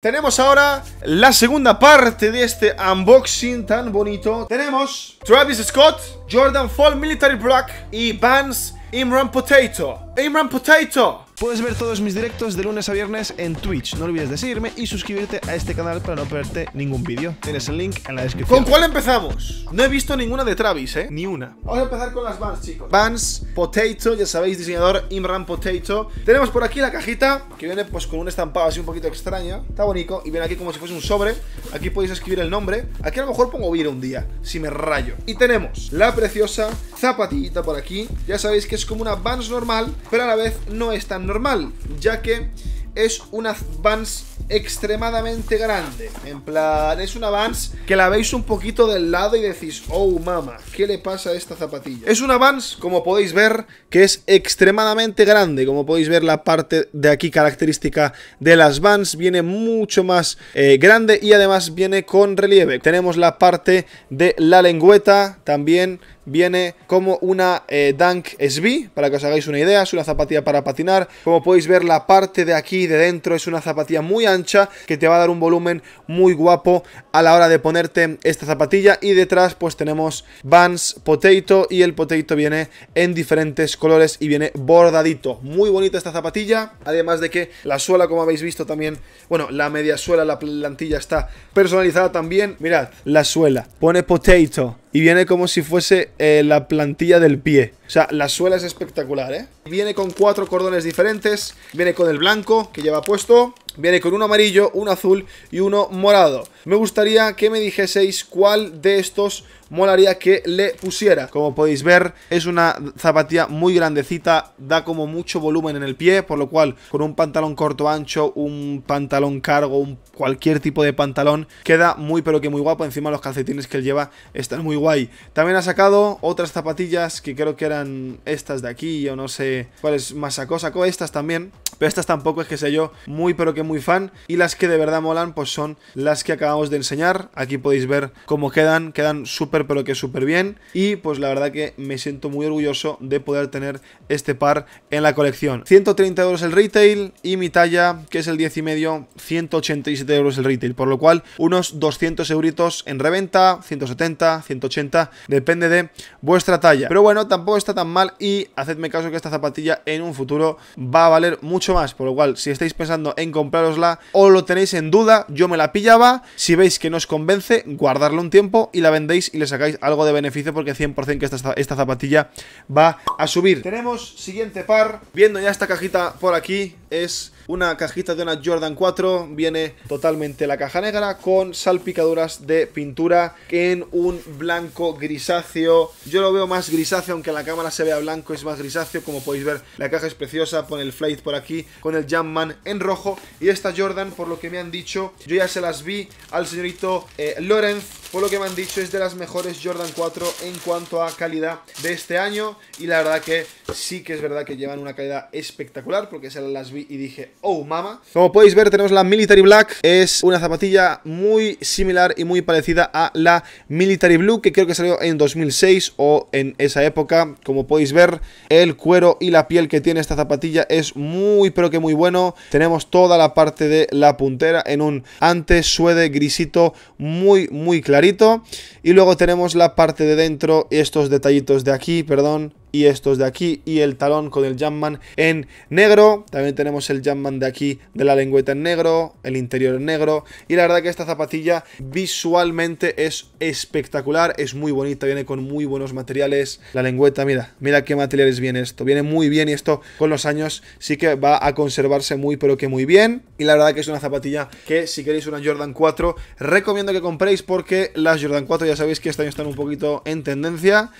Tenemos ahora la segunda parte de este unboxing tan bonito. Tenemos Travis Scott, Jordan Fall Military Black y Vance Imran Potato. Imran Potato, Puedes ver todos mis directos de lunes a viernes en Twitch. No olvides de seguirme y suscribirte a este canal para no perderte ningún vídeo. Tienes el link en la descripción. ¿Con cuál empezamos? No he visto ninguna de Travis, ¿eh? Ni una. Vamos a empezar con las Vans, chicos. Vans, Potato, ya sabéis, diseñador Imran Potato. Tenemos por aquí la cajita, que viene pues con un estampado así un poquito extraño Está bonito. Y viene aquí como si fuese un sobre. Aquí podéis escribir el nombre. Aquí a lo mejor pongo bien un día, si me rayo. Y tenemos la preciosa zapatillita por aquí. Ya sabéis que es como una Vans normal, pero a la vez no es tan normal, ya que es una advance extremadamente grande. En plan, es un Vans que la veis un poquito del lado y decís, oh mama, ¿qué le pasa a esta zapatilla? Es un Vans, como podéis ver, que es extremadamente grande. Como podéis ver, la parte de aquí característica de las Vans viene mucho más eh, grande y además viene con relieve. Tenemos la parte de la lengüeta también viene como una eh, Dunk SB, para que os hagáis una idea, es una zapatilla para patinar. Como podéis ver, la parte de aquí de dentro es una zapatilla muy ancha que te va a dar un volumen muy guapo a la hora de ponerte esta zapatilla. Y detrás pues tenemos Vans Potato y el Potato viene en diferentes colores y viene bordadito. Muy bonita esta zapatilla, además de que la suela, como habéis visto también, bueno, la media suela, la plantilla está personalizada también. Mirad, la suela, pone Potato y viene como si fuese eh, la plantilla del pie. O sea, la suela es espectacular, ¿eh? Viene con cuatro cordones diferentes. Viene con el blanco que lleva puesto. Viene con uno amarillo, uno azul y uno morado. Me gustaría que me dijeseis cuál de estos molaría que le pusiera. Como podéis ver, es una zapatilla muy grandecita, da como mucho volumen en el pie, por lo cual con un pantalón corto ancho, un pantalón cargo, un cualquier tipo de pantalón, queda muy pero que muy guapo. Encima los calcetines que él lleva están muy guay. También ha sacado otras zapatillas que creo que eran estas de aquí, yo no sé cuáles más sacó. Sacó estas también, pero estas tampoco es que sé yo, muy pero que muy muy fan y las que de verdad molan pues son las que acabamos de enseñar. Aquí podéis ver cómo quedan, quedan súper pero que súper bien y pues la verdad que me siento muy orgulloso de poder tener este par en la colección. 130 euros el retail y mi talla que es el 10 y medio, 187 euros el retail, por lo cual unos 200 euritos en reventa, 170, 180, depende de vuestra talla. Pero bueno, tampoco está tan mal y hacedme caso que esta zapatilla en un futuro va a valer mucho más, por lo cual si estáis pensando en comprar o lo tenéis en duda, yo me la pillaba, si veis que no os convence, guardarlo un tiempo y la vendéis y le sacáis algo de beneficio porque 100% que esta, esta zapatilla va a subir. Tenemos siguiente par, viendo ya esta cajita por aquí, es una cajita de una Jordan 4, viene totalmente la caja negra con salpicaduras de pintura en un blanco grisáceo. Yo lo veo más grisáceo, aunque en la cámara se vea blanco, es más grisáceo, como podéis ver. La caja es preciosa, pone el Flight por aquí, con el Jumpman en rojo. Y esta Jordan, por lo que me han dicho, yo ya se las vi al señorito eh, Lorenz, por lo que me han dicho, es de las mejores Jordan 4 en cuanto a calidad de este año. Y la verdad que sí que es verdad que llevan una calidad espectacular, porque se las vi y dije, oh, mama. Como podéis ver, tenemos la Military Black. Es una zapatilla muy similar y muy parecida a la Military Blue, que creo que salió en 2006 o en esa época. Como podéis ver, el cuero y la piel que tiene esta zapatilla es muy, pero que muy bueno. Tenemos toda la parte de la puntera en un suede grisito muy, muy clarito. Y luego tenemos la parte de dentro, estos detallitos de aquí, perdón, y estos de aquí y el talón con el Jumpman en negro. También tenemos el Jumpman de aquí de la lengüeta en negro, el interior en negro. Y la verdad que esta zapatilla visualmente es espectacular, es muy bonita, viene con muy buenos materiales. La lengüeta, mira, mira qué materiales viene esto. Viene muy bien y esto con los años sí que va a conservarse muy pero que muy bien. Y la verdad que es una zapatilla que si queréis una Jordan 4 recomiendo que compréis porque las Jordan 4 ya sabéis que este año están un poquito en tendencia.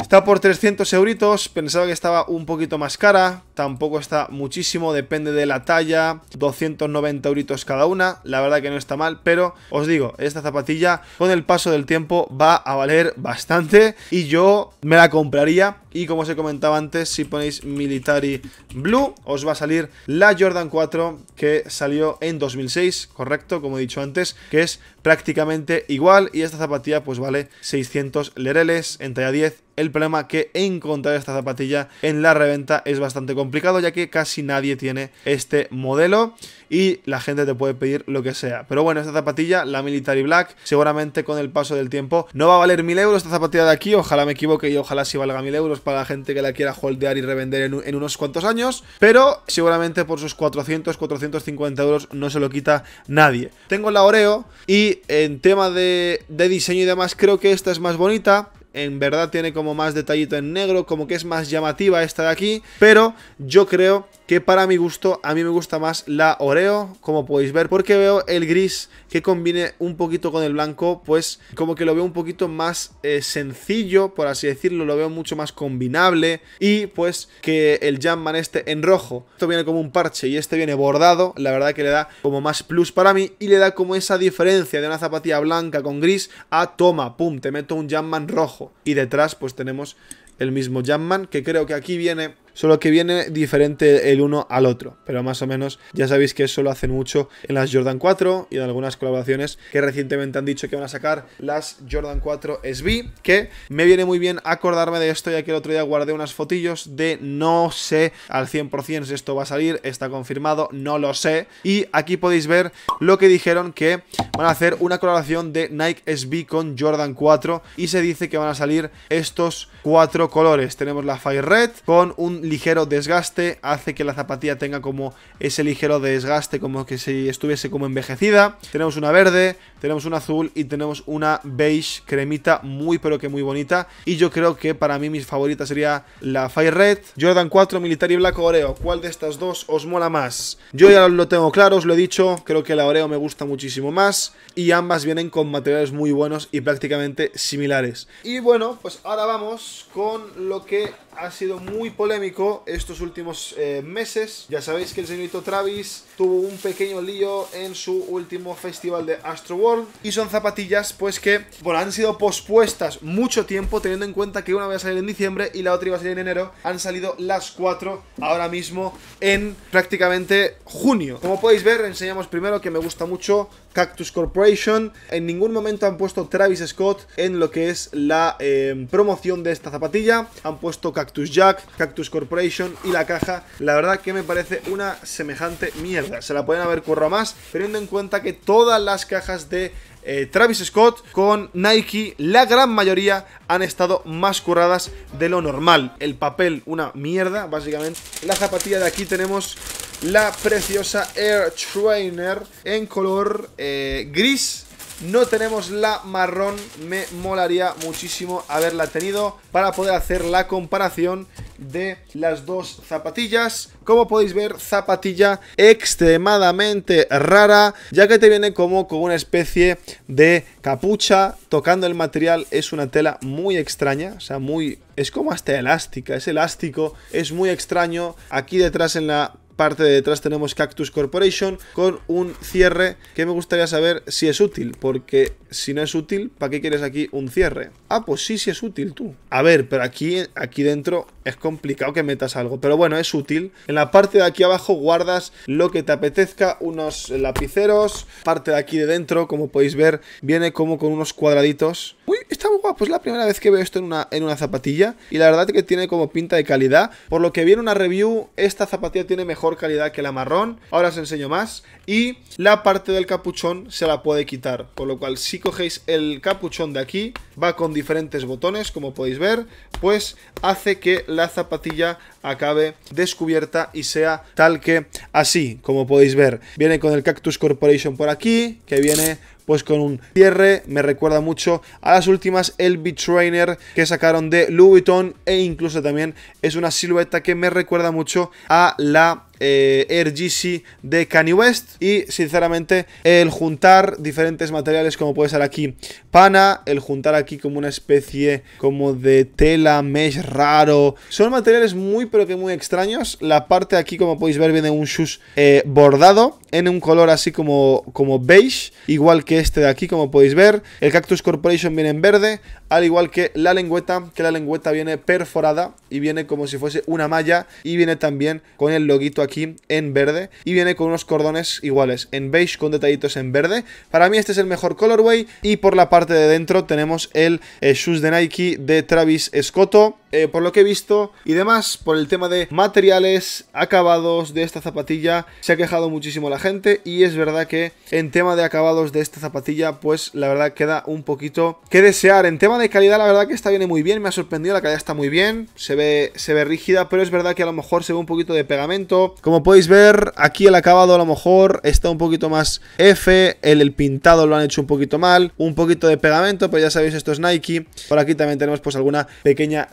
Está por 300 euros pensaba que estaba un poquito más cara, tampoco está muchísimo, depende de la talla, 290 euritos cada una, la verdad que no está mal, pero os digo, esta zapatilla con el paso del tiempo va a valer bastante y yo me la compraría y como os he comentado antes, si ponéis Military Blue, os va a salir la Jordan 4 que salió en 2006, correcto, como he dicho antes, que es prácticamente igual y esta zapatilla pues vale 600 lereles en talla 10 el problema que encontrar esta zapatilla en la reventa es bastante complicado ya que casi nadie tiene este modelo y la gente te puede pedir lo que sea. Pero bueno, esta zapatilla, la Military Black, seguramente con el paso del tiempo no va a valer 1000 euros esta zapatilla de aquí, ojalá me equivoque y ojalá sí valga 1000 euros pues para la gente que la quiera holdear y revender en, unos cuantos años, pero seguramente por sus 400, 450 euros no se lo quita nadie. Tengo la Oreo y en tema de, de diseño y demás creo que esta es más bonita, en verdad tiene como más detallito en negro, como que es más llamativa esta de aquí, pero yo creo que para mi gusto, a mí me gusta más la Oreo, como podéis ver, porque veo el gris que combine un poquito con el blanco, pues como que lo veo un poquito más eh, sencillo, por así decirlo, lo veo mucho más combinable, y pues que el Jamman este en rojo, esto viene como un parche y este viene bordado, la verdad que le da como más plus para mí, y le da como esa diferencia de una zapatilla blanca con gris a toma, pum, te meto un Jamman rojo, y detrás pues tenemos el mismo Jamman, que creo que aquí viene solo que viene diferente el uno al otro, pero más o menos ya sabéis que eso lo hacen mucho en las Jordan 4 y en algunas colaboraciones que recientemente han dicho que van a sacar las Jordan 4 SB, que me viene muy bien acordarme de esto ya que el otro día guardé unas fotillos de no sé al 100% si esto va a salir, está confirmado, no lo sé, y aquí podéis ver lo que dijeron que van a hacer una colaboración de Nike SB con Jordan 4 y se dice que van a salir estos cuatro colores, tenemos la Fire Red con un ligero desgaste, hace que la zapatilla tenga como ese ligero desgaste, como que si estuviese como envejecida. Tenemos una verde, tenemos una azul y tenemos una beige cremita muy pero que muy bonita. Y yo creo que para mí mis favoritas sería la Fire Red, Jordan 4, Militar Black Blanco Oreo. ¿Cuál de estas dos os mola más? Yo ya lo tengo claro, os lo he dicho, creo que la Oreo me gusta muchísimo más y ambas vienen con materiales muy buenos y prácticamente similares. Y bueno, pues ahora vamos con lo que ha sido muy polémico estos últimos eh, meses. Ya sabéis que el señorito Travis tuvo un pequeño lío en su último festival de Astro World y son zapatillas pues que bueno, han sido pospuestas mucho tiempo teniendo en cuenta que una iba a salir en diciembre y la otra iba a salir en enero. Han salido las cuatro ahora mismo en prácticamente junio. Como podéis ver, enseñamos primero que me gusta mucho Cactus Corporation. En ningún momento han puesto Travis Scott en lo que es la eh, promoción de esta zapatilla. Han puesto Cactus Jack, Cactus Corporation y la caja, la verdad que me parece una semejante mierda. Se la pueden haber currado más, teniendo en cuenta que todas las cajas de eh, Travis Scott con Nike, la gran mayoría han estado más curradas de lo normal. El papel, una mierda, básicamente. La zapatilla de aquí tenemos la preciosa Air Trainer en color eh, gris no tenemos la marrón, me molaría muchísimo haberla tenido para poder hacer la comparación de las dos zapatillas. Como podéis ver, zapatilla extremadamente rara, ya que te viene como con una especie de capucha tocando el material. Es una tela muy extraña, o sea, muy... Es como hasta elástica, es elástico, es muy extraño. Aquí detrás en la parte de detrás tenemos Cactus Corporation con un cierre que me gustaría saber si es útil, porque si no es útil, ¿para qué quieres aquí un cierre? Ah, pues sí, sí es útil tú. A ver, pero aquí, aquí dentro es complicado que metas algo. Pero bueno, es útil. En la parte de aquí abajo guardas lo que te apetezca. Unos lapiceros. Parte de aquí de dentro, como podéis ver, viene como con unos cuadraditos. Uy, está muy guapo. Es la primera vez que veo esto en una, en una zapatilla. Y la verdad es que tiene como pinta de calidad. Por lo que vi en una review, esta zapatilla tiene mejor calidad que la marrón. Ahora os enseño más. Y la parte del capuchón se la puede quitar. con lo cual sí cogéis el capuchón de aquí, va con diferentes botones, como podéis ver, pues hace que la zapatilla acabe descubierta y sea tal que así, como podéis ver. Viene con el Cactus Corporation por aquí, que viene pues con un cierre, me recuerda mucho a las últimas LB Trainer que sacaron de Louis Vuitton e incluso también es una silueta que me recuerda mucho a la eh, Air GC de Kanye West. Y sinceramente, el juntar diferentes materiales, como puede ser aquí pana, el juntar aquí como una especie como de tela, mesh raro. Son materiales muy, pero que muy extraños. La parte aquí, como podéis ver, viene un shoes eh, bordado en un color así como, como beige, igual que este de aquí, como podéis ver. El Cactus Corporation viene en verde al igual que la lengüeta, que la lengüeta viene perforada y viene como si fuese una malla y viene también con el loguito aquí en verde y viene con unos cordones iguales en beige con detallitos en verde. Para mí este es el mejor colorway y por la parte de dentro tenemos el eh, shoes de Nike de Travis Scotto eh, por lo que he visto y demás, por el tema de materiales, acabados de esta zapatilla, se ha quejado muchísimo la gente y es verdad que en tema de acabados de esta zapatilla, pues la verdad queda un poquito que desear. En tema de calidad, la verdad que esta viene muy bien, me ha sorprendido, la calidad está muy bien, se ve, se ve rígida, pero es verdad que a lo mejor se ve un poquito de pegamento. Como podéis ver, aquí el acabado a lo mejor está un poquito más F, el, el pintado lo han hecho un poquito mal, un poquito de pegamento, pero ya sabéis, esto es Nike. Por aquí también tenemos pues alguna pequeña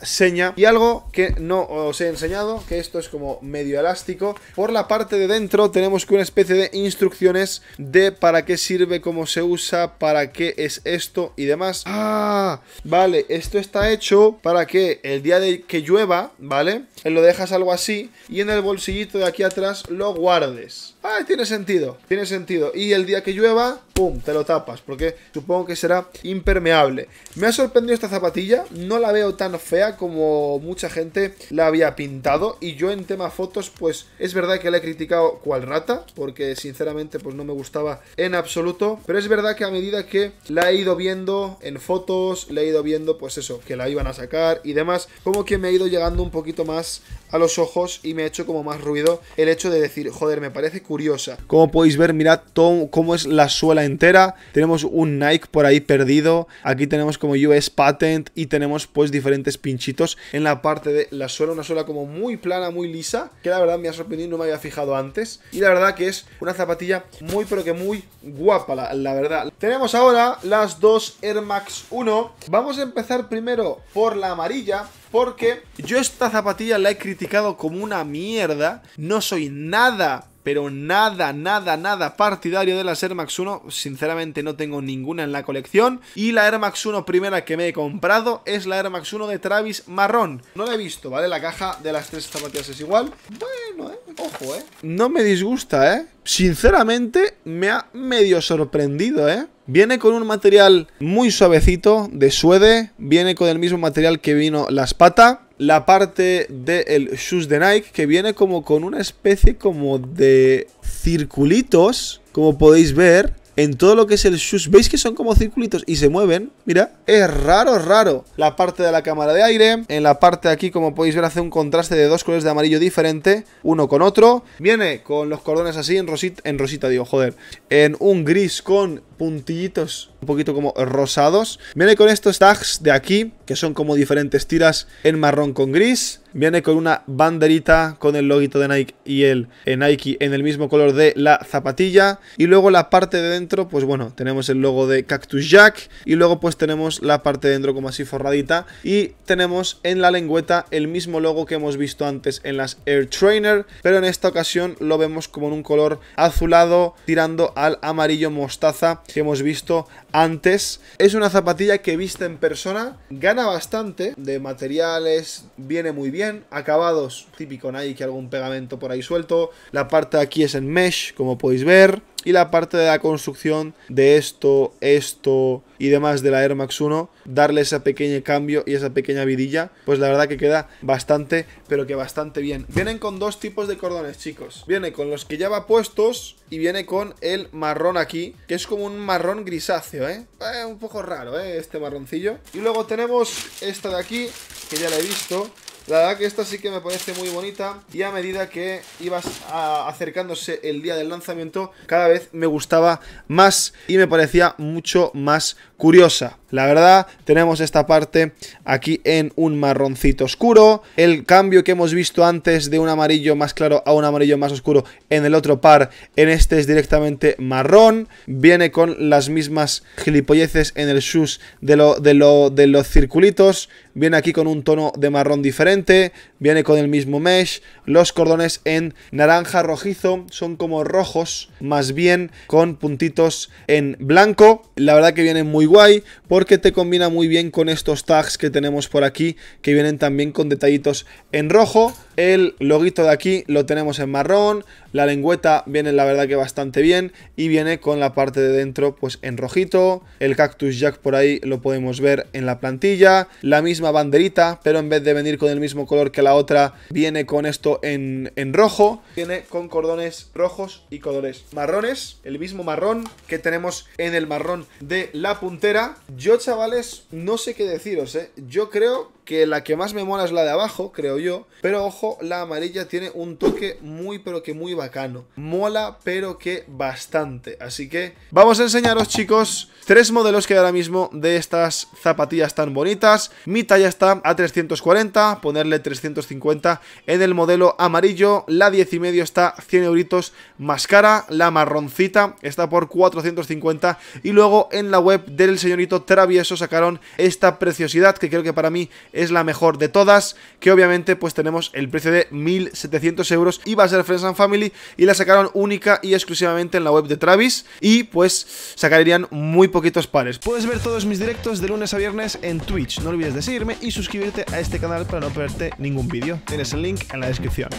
y algo que no os he enseñado, que esto es como medio elástico. Por la parte de dentro tenemos que una especie de instrucciones de para qué sirve, cómo se usa, para qué es esto y demás. ¡Ah! Vale, esto está hecho para que el día de que llueva, ¿vale? Lo dejas algo así y en el bolsillito de aquí atrás lo guardes. Ah, tiene sentido, tiene sentido. Y el día que llueva, pum, te lo tapas, porque supongo que será impermeable. Me ha sorprendido esta zapatilla, no la veo tan fea como como mucha gente la había pintado. Y yo en tema fotos, pues es verdad que la he criticado cual rata, porque sinceramente pues no me gustaba en absoluto. Pero es verdad que a medida que la he ido viendo en fotos, le he ido viendo pues eso, que la iban a sacar y demás, como que me ha ido llegando un poquito más los ojos y me ha hecho como más ruido el hecho de decir, joder, me parece curiosa. Como podéis ver, mirad cómo es la suela entera. Tenemos un Nike por ahí perdido. Aquí tenemos como US Patent y tenemos pues diferentes pinchitos en la parte de la suela. Una suela como muy plana, muy lisa, que la verdad me ha sorprendido, no me había fijado antes. Y la verdad que es una zapatilla muy pero que muy guapa, la, la verdad. Tenemos ahora las dos Air Max 1. Vamos a empezar primero por la amarilla porque yo esta zapatilla la he criticado como una mierda. No soy nada pero nada, nada, nada partidario de las Air Max 1. Sinceramente no tengo ninguna en la colección. Y la Air Max 1 primera que me he comprado es la Air Max 1 de Travis Marrón. No la he visto, ¿vale? La caja de las tres zapatillas es igual. Bueno, eh. Ojo, eh. No me disgusta, eh. Sinceramente me ha medio sorprendido, eh. Viene con un material muy suavecito de suede, viene con el mismo material que vino las patas, la parte del shoes de Nike que viene como con una especie como de circulitos, como podéis ver, en todo lo que es el shoes, ¿Veis que son como circulitos y se mueven? Mira, es raro, raro. La parte de la cámara de aire, en la parte de aquí, como podéis ver, hace un contraste de dos colores de amarillo diferente, uno con otro. Viene con los cordones así en en rosita digo, joder, en un gris con puntillitos un poquito como rosados. Viene con estos tags de aquí, que son como diferentes tiras en marrón con gris. Viene con una banderita con el loguito de Nike y el eh, Nike en el mismo color de la zapatilla. Y luego la parte de dentro, pues bueno, tenemos el logo de Cactus Jack. Y luego pues tenemos la parte de dentro como así forradita. Y tenemos en la lengüeta el mismo logo que hemos visto antes en las Air Trainer. Pero en esta ocasión lo vemos como en un color azulado tirando al amarillo mostaza que hemos visto antes. Es una zapatilla que vista en persona gana bastante de materiales, viene muy bien Acabados, típico que algún pegamento por ahí suelto. La parte de aquí es en mesh, como podéis ver. Y la parte de la construcción de esto, esto y demás de la Air Max 1, darle ese pequeño cambio y esa pequeña vidilla, pues la verdad que queda bastante, pero que bastante bien. Vienen con dos tipos de cordones, chicos. Viene con los que ya va puestos y viene con el marrón aquí, que es como un marrón grisáceo, ¿eh? eh un poco raro, ¿eh? Este marroncillo. Y luego tenemos esta de aquí, que ya la he visto, la verdad que esta sí que me parece muy bonita y a medida que ibas ah, acercándose el día del lanzamiento, cada vez me gustaba más y me parecía mucho más curiosa. La verdad, tenemos esta parte aquí en un marroncito oscuro. El cambio que hemos visto antes de un amarillo más claro a un amarillo más oscuro en el otro par, en este es directamente marrón. Viene con las mismas gilipolleces en el sus de, lo, de, lo, de los circulitos. Viene aquí con un tono de marrón diferente. Viene con el mismo mesh. Los cordones en naranja rojizo son como rojos, más bien con puntitos en blanco. La verdad que viene muy guay que te combina muy bien con estos tags que tenemos por aquí, que vienen también con detallitos en rojo, el loguito de aquí lo tenemos en marrón, la lengüeta viene la verdad que bastante bien y viene con la parte de dentro pues en rojito, el cactus jack por ahí lo podemos ver en la plantilla, la misma banderita pero en vez de venir con el mismo color que la otra viene con esto en, en rojo, viene con cordones rojos y colores marrones, el mismo marrón que tenemos en el marrón de la puntera. Yo chavales no sé qué deciros, ¿eh? yo creo que la que más me mola es la de abajo, creo yo. Pero ojo, la amarilla tiene un toque muy pero que muy bacano. Mola pero que bastante. Así que vamos a enseñaros chicos tres modelos que hay ahora mismo de estas zapatillas tan bonitas. Mi talla está a 340, ponerle 350 en el modelo amarillo. La 10 y medio está 100 euritos más cara. La marroncita está por 450 y luego en la web del señorito Travieso sacaron esta preciosidad que creo que para mí es la mejor de todas, que obviamente pues tenemos el precio de 1.700 euros, va a ser Friends and Family y la sacaron única y exclusivamente en la web de Travis y pues sacarían muy poquitos pares. Puedes ver todos mis directos de lunes a viernes en Twitch, no olvides de seguirme y suscribirte a este canal para no perderte ningún vídeo, tienes el link en la descripción.